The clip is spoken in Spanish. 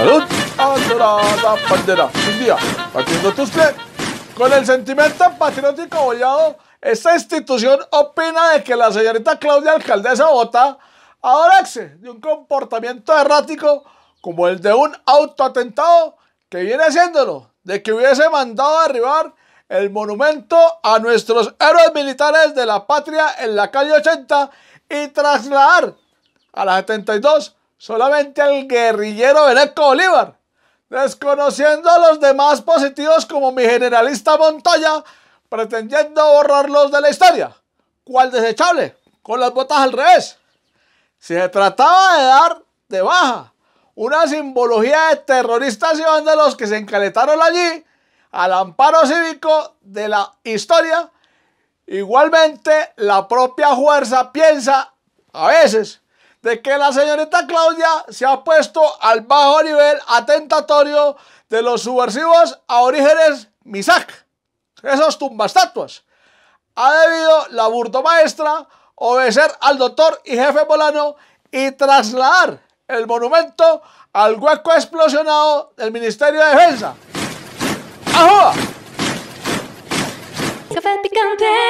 Salud. la bandera. Un día, partiendo tus Con el sentimiento patriótico bollado, esta institución opina de que la señorita Claudia Alcaldesa Bota exe de un comportamiento errático como el de un autoatentado que viene haciéndolo, de que hubiese mandado arribar derribar el monumento a nuestros héroes militares de la patria en la calle 80 y trasladar a la 72 solamente al guerrillero Beneco Bolívar, desconociendo a los demás positivos como mi generalista Montoya, pretendiendo borrarlos de la historia, cual desechable, con las botas al revés. Si se trataba de dar de baja una simbología de terroristas y vándalos que se encaletaron allí al amparo cívico de la historia, igualmente la propia fuerza piensa a veces de que la señorita Claudia se ha puesto al bajo nivel atentatorio de los subversivos a orígenes Misak, esos tumbastatuas. Ha debido la maestra obedecer al doctor y jefe Molano y trasladar el monumento al hueco explosionado del Ministerio de Defensa. ¡Ajoa! picante.